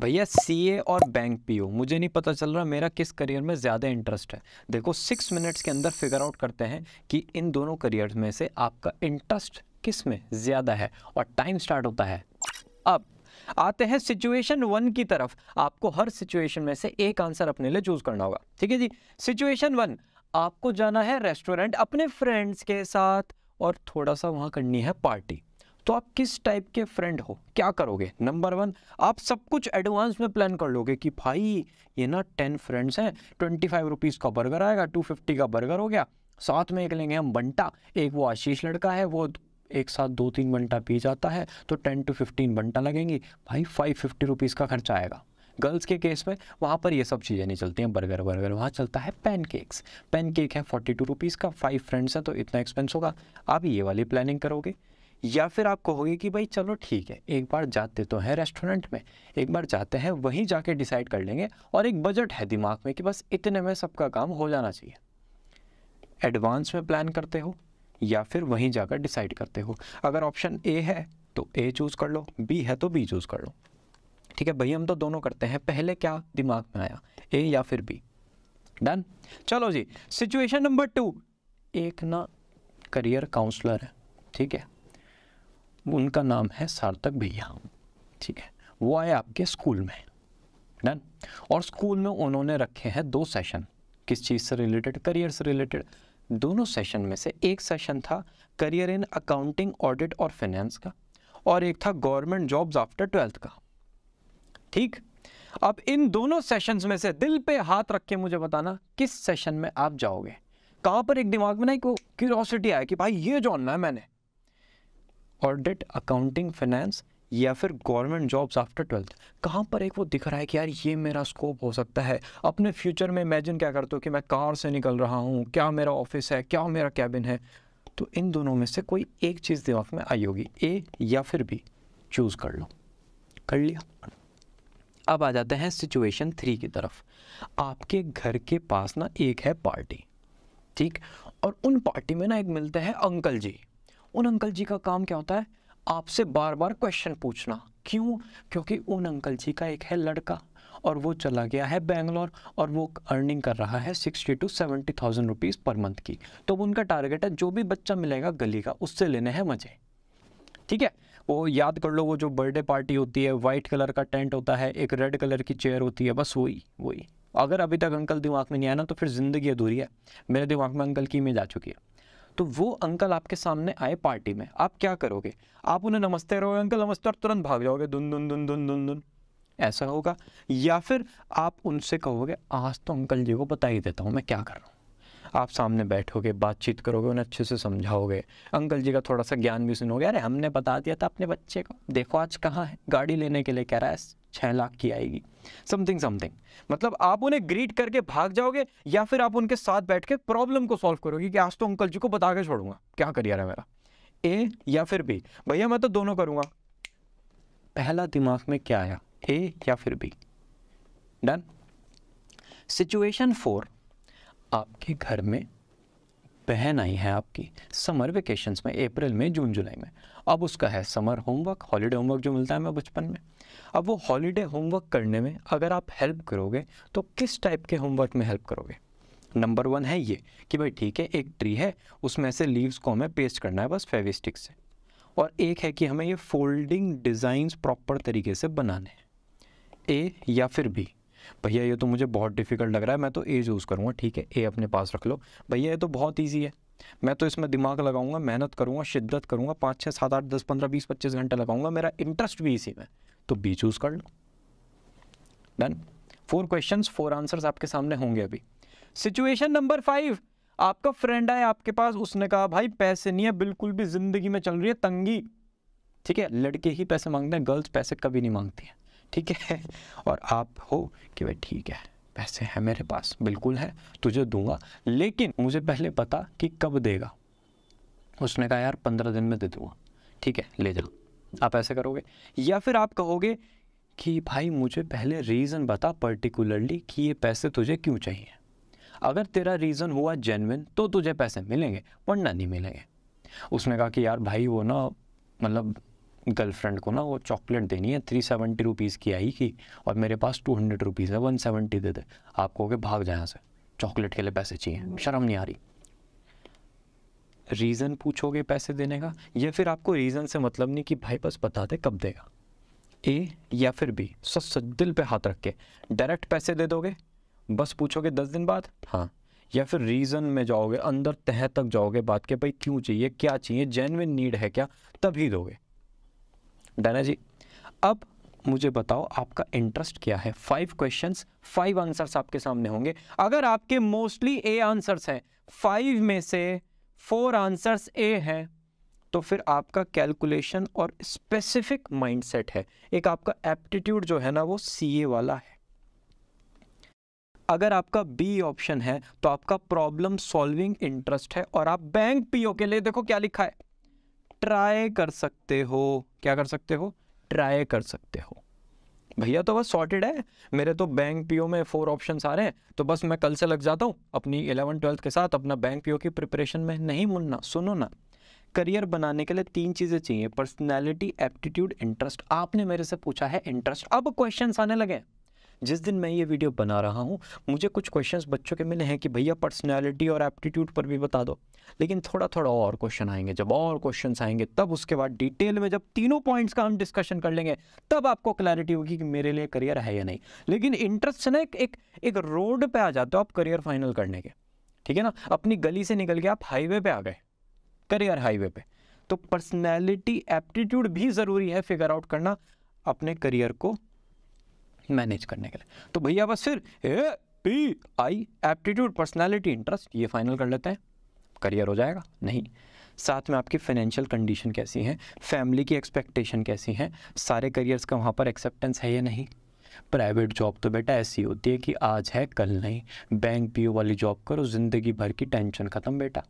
भैया सी ए और bank P O मुझे नहीं पता चल रहा मेरा किस करियर में ज़्यादा इंटरेस्ट है देखो सिक्स मिनट्स के अंदर फिगर आउट करते हैं कि इन दोनों करियर में से आपका इंटरेस्ट किस में ज़्यादा है और टाइम स्टार्ट होता है अब आते हैं सिचुएशन वन की तरफ आपको हर सिचुएशन में से एक आंसर अपने लिए चूज़ करना होगा ठीक है जी सिचुएशन वन आपको जाना है रेस्टोरेंट अपने फ्रेंड्स के साथ और थोड़ा सा वहाँ करनी है पार्टी तो आप किस टाइप के फ्रेंड हो क्या करोगे नंबर वन आप सब कुछ एडवांस में प्लान कर लोगे कि भाई ये ना टेन फ्रेंड्स हैं ट्वेंटी फाइव रुपीज़ का बर्गर आएगा टू फिफ्टी का बर्गर हो गया साथ में एक लेंगे हम बंटा एक वो आशीष लड़का है वो एक साथ दो तीन बंटा पी जाता है तो टेन टू फिफ्टीन बंटा लगेंगी भाई फाइव फिफ्टी रुपीज़ का खर्चा आएगा गर्ल्स के केस में वहाँ पर ये सब चीज़ें नहीं चलती हैं बर्गर बर्गर वहाँ चलता है पैनकेक्स पैनकेक है फोर्टी टू रुपीज़ का फाइव फ्रेंड्स है तो इतना एक्सपेंस होगा आप ये वाली प्लानिंग करोगे या फिर आप कहोगे कि भाई चलो ठीक है एक बार जाते तो हैं रेस्टोरेंट में एक बार जाते हैं वहीं जाके डिसाइड कर लेंगे और एक बजट है दिमाग में कि बस इतने में सबका काम हो जाना चाहिए एडवांस में प्लान करते हो या फिर वहीं जाकर डिसाइड करते हो अगर ऑप्शन ए है तो ए चूज़ कर लो बी है तो बी चूज़ कर लो ठीक है भाई हम तो दोनों करते हैं पहले क्या दिमाग में आया ए या फिर बी डन चलो जी सिचुएशन नंबर टू एक ना करियर काउंसलर है ठीक है उनका नाम है सार्थक भैया ठीक है वो आए आपके स्कूल में डन और स्कूल में उन्होंने रखे हैं दो सेशन किस चीज़ से रिलेटेड करियर से रिलेटेड दोनों सेशन में से एक सेशन था करियर इन अकाउंटिंग ऑडिट और फाइनेंस का और एक था गवर्नमेंट जॉब्स आफ्टर ट्वेल्थ का ठीक अब इन दोनों सेशंस में से दिल पे हाथ रख के मुझे बताना किस सेशन में आप जाओगे कहाँ पर एक दिमाग में ना एक क्यूरोसिटी आया कि भाई ये जानना है मैंने ऑडिट अकाउंटिंग फाइनेंस या फिर गवर्नमेंट जॉब्स आफ्टर ट्वेल्थ कहाँ पर एक वो दिख रहा है कि यार ये मेरा स्कोप हो सकता है अपने फ्यूचर में इमेजिन क्या करते हो कि मैं कार से निकल रहा हूँ क्या मेरा ऑफिस है क्या मेरा कैबिन है तो इन दोनों में से कोई एक चीज़ दिमाग में आई होगी ए या फिर बी चूज़ कर लो कर लिया अब आ जाते हैं सिचुएशन थ्री की तरफ आपके घर के पास ना एक है पार्टी ठीक और उन पार्टी में ना एक मिलता है अंकल जी उन अंकल जी का काम क्या होता है आपसे बार बार क्वेश्चन पूछना क्यों क्योंकि उन अंकल जी का एक है लड़का और वो चला गया है बेंगलोर और वो अर्निंग कर रहा है sixty to seventy thousand rupees per month की तो उनका टारगेट है जो भी बच्चा मिलेगा गली का उससे लेने हैं मज़े ठीक है वो याद कर लो वो जो बर्थडे पार्टी होती है वाइट कलर का टेंट होता है एक रेड कलर की चेयर होती है बस वही वही अगर अभी तक अंकल दिमाग में नहीं आया ना तो फिर ज़िंदगी अधूरी है मेरे दिमाग में अंकल की इमेज आ चुकी है तो वो अंकल आपके सामने आए पार्टी में आप क्या करोगे आप उन्हें नमस्ते रहोगे अंकल नमस्ते और तुरंत भाग जाओगे धुन धुन धुन धुन धुन धुन ऐसा होगा या फिर आप उनसे कहोगे आज तो अंकल जी को बता ही देता हूँ मैं क्या कर रहा हूँ आप सामने बैठोगे बातचीत करोगे उन्हें अच्छे से समझाओगे अंकल जी का थोड़ा सा ज्ञान भी सुनोगे अरे हमने बता दिया था अपने बच्चे को देखो आज कहाँ है गाड़ी लेने के लिए कह रहा है छः लाख की आएगी समथिंग समथिंग मतलब आप उन्हें ग्रीट करके भाग जाओगे या फिर आप उनके साथ बैठ के प्रॉब्लम को सॉल्व करोगे कि आज तो अंकल जी को बता के छोड़ूंगा क्या करियर है मेरा ए या फिर बी भैया मैं तो दोनों करूँगा पहला दिमाग में क्या आया ए या फिर बी डन सिचुएशन फोर आपके घर में बहन आई है आपकी समर वेकेशंस में अप्रैल में जून जुलाई में अब उसका है समर होमवर्क हॉलीडे होमवर्क जो मिलता है हमें बचपन में अब वो हॉलीडे होमवर्क करने में अगर आप हेल्प करोगे तो किस टाइप के होमवर्क में हेल्प करोगे नंबर वन है ये कि भाई ठीक है एक ट्री है उसमें से लीव्स को हमें पेस्ट करना है बस फेविस्टिक से और एक है कि हमें ये फोल्डिंग डिज़ाइंस प्रॉपर तरीके से बनाने हैं ए या फिर बी भैया ये तो मुझे बहुत डिफिकल्ट लग रहा है मैं तो ए चूज करूँगा ठीक है ए अपने पास रख लो भैया ये तो बहुत ईजी है मैं तो इसमें दिमाग लगाऊंगा मेहनत करूंगा शिद्दत करूंगा पाँच छः सात आठ दस पंद्रह बीस पच्चीस घंटे लगाऊंगा मेरा इंटरेस्ट भी इसी में तो बी चूज़ कर लो done four question four answers आपके सामने होंगे अभी सिचुएशन नंबर फाइव आपका फ्रेंड आया आपके पास उसने कहा भाई पैसे नहीं है बिल्कुल भी ज़िंदगी में चल रही है तंगी ठीक है लड़के ही पैसे मांगते हैं गर्ल्स पैसे कभी नहीं मांगती हैं ठीक है और आप हो कि भाई ठीक है पैसे हैं मेरे पास बिल्कुल है तुझे दूंगा लेकिन मुझे पहले पता कि कब देगा उसने कहा यार पंद्रह दिन में दे दूंगा ठीक है ले जाओ आप ऐसे करोगे या फिर आप कहोगे कि भाई मुझे पहले रीज़न बता पर्टिकुलरली कि ये पैसे तुझे क्यों चाहिए अगर तेरा रीज़न हुआ जेनविन तो तुझे पैसे मिलेंगे वरना नहीं मिलेंगे उसने कहा कि यार भाई वो ना मतलब गर्लफ्रेंड को ना वो चॉकलेट देनी है थ्री सेवेंटी रुपीज़ की आई की और मेरे पास टू हंड्रेड रुपीज़ है वन सेवेंटी दे दे आपको कहोगे भाग जाए यहाँ से चॉकलेट के लिए पैसे चाहिए शर्म नहीं आ रही रीज़न पूछोगे पैसे देने का या फिर आपको रीज़न से मतलब नहीं कि भाई बस बता दे कब देगा ए या फिर बी सच सच दिल पे हाथ रख के डायरेक्ट पैसे दे दोगे बस पूछोगे दस दिन बाद हाँ या फिर रीज़न में जाओगे अंदर तह तक जाओगे बात के भाई क्यों चाहिए क्या चाहिए जेनविन नीड है क्या तभी दोगे डन है जी अब मुझे बताओ आपका इंटरेस्ट क्या है फाइव क्वेश्चंस फाइव आंसर्स आपके सामने होंगे अगर आपके मोस्टली ए आंसर्स हैं फाइव में से फोर आंसर्स ए हैं तो फिर आपका कैलकुलेशन और स्पेसिफिक माइंडसेट है एक आपका एप्टीट्यूड जो है ना वो सीए वाला है अगर आपका बी ऑप्शन है तो आपका प्रॉब्लम सॉल्विंग इंटरेस्ट है और आप बैंक पीओ के लिए देखो क्या लिखा है ट्राई कर सकते हो क्या कर सकते हो ट्राई कर सकते हो भैया तो बस सॉर्टेड है मेरे तो बैंक पीओ में फोर ऑप्शन आ रहे हैं तो बस मैं कल से लग जाता हूँ अपनी इलेवन ट्वेल्थ के साथ अपना बैंक पीओ की प्रिपरेशन में नहीं मुन्ना सुनो ना करियर बनाने के लिए तीन चीज़ें चाहिए पर्सनैलिटी एप्टीट्यूड इंटरेस्ट आपने मेरे से पूछा है इंटरेस्ट अब क्वेश्चन आने लगे हैं जिस दिन मैं ये वीडियो बना रहा हूँ मुझे कुछ क्वेश्चंस बच्चों के मिले हैं कि भैया पर्सनालिटी और एप्टीट्यूड पर भी बता दो लेकिन थोड़ा थोड़ा और क्वेश्चन आएंगे जब और क्वेश्चन आएंगे तब उसके बाद डिटेल में जब तीनों पॉइंट्स का हम डिस्कशन कर लेंगे तब आपको क्लैरिटी होगी कि मेरे लिए करियर है या नहीं लेकिन इंटरेस्ट से ना एक एक रोड पर आ जाते हो आप करियर फाइनल करने के ठीक है ना अपनी गली से निकल के आप हाईवे पे आ गए करियर हाईवे पे तो पर्सनैलिटी एप्टीट्यूड भी ज़रूरी है फिगर आउट करना अपने करियर को मैनेज करने के लिए तो भैया बस फिर A P I aptitude personality interest ये फाइनल कर लेते हैं करियर हो जाएगा नहीं साथ में आपकी फाइनेंशियल कंडीशन कैसी है फैमिली की एक्सपेक्टेशन कैसी है सारे करियर्स का वहाँ पर एक्सेप्टेंस है या नहीं प्राइवेट जॉब तो बेटा ऐसी होती है कि आज है कल नहीं बैंक पीओ वाली जॉब करो ज़िंदगी भर की टेंशन ख़त्म बेटा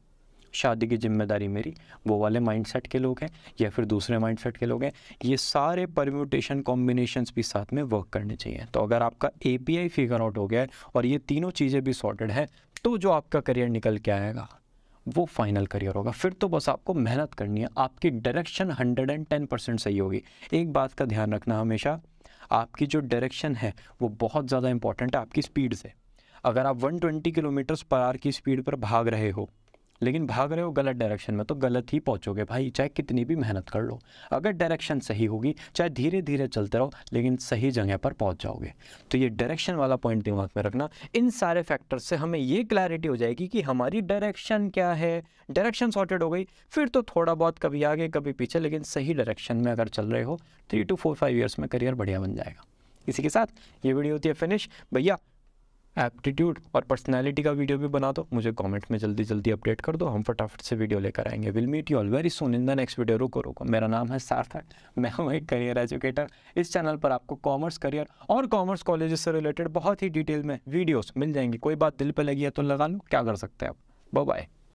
शादी की जिम्मेदारी मेरी वो वाले माइंडसेट के लोग हैं या फिर दूसरे माइंडसेट के लोग हैं ये सारे परम्यूटेशन कॉम्बिनेशंस भी साथ में वर्क करने चाहिए तो अगर आपका ए फिगर आउट हो गया है और ये तीनों चीज़ें भी सॉर्टेड है तो जो आपका करियर निकल के आएगा वो फाइनल करियर होगा फिर तो बस आपको मेहनत करनी है आपकी डायरेक्शन 110 परसेंट सही होगी एक बात का ध्यान रखना हमेशा आपकी जो डायरेक्शन है वो बहुत ज़्यादा इंपॉर्टेंट है आपकी स्पीड से अगर आप 120 किलोमीटर्स पर आर की स्पीड पर भाग रहे हो लेकिन भाग रहे हो गलत डायरेक्शन में तो गलत ही पहुँचोगे भाई चाहे कितनी भी मेहनत कर लो अगर डायरेक्शन सही होगी चाहे धीरे धीरे चलते रहो लेकिन सही जगह पर पहुँच जाओगे तो ये डायरेक्शन वाला पॉइंट दिमाग में रखना इन सारे फैक्टर्स से हमें ये क्लैरिटी हो जाएगी कि हमारी डायरेक्शन क्या है डायरेक्शन सॉर्टेड हो गई फिर तो थोड़ा बहुत कभी आगे कभी पीछे लेकिन सही डायरेक्शन में अगर चल रहे हो three to four five years में करियर बढ़िया बन जाएगा इसी के साथ ये वीडियो होती है फिनिश भैया एप्टीट्यूड और पर्सनैलिटी का वीडियो भी बना दो मुझे कॉमेंट में जल्दी जल्दी अपडेट कर दो हम फटाफट से वीडियो लेकर आएंगे will meet you all very soon in the next video रुको रुको मेरा नाम है सार्थक मैं हूँ एक करियर एजुकेटर इस चैनल पर आपको कॉमर्स करियर और कॉमर्स कॉलेज से रिलेटेड बहुत ही डिटेल में वीडियोज़ मिल जाएंगी कोई बात दिल पर लगी है तो लगा लो क्या कर सकते हैं आप बाय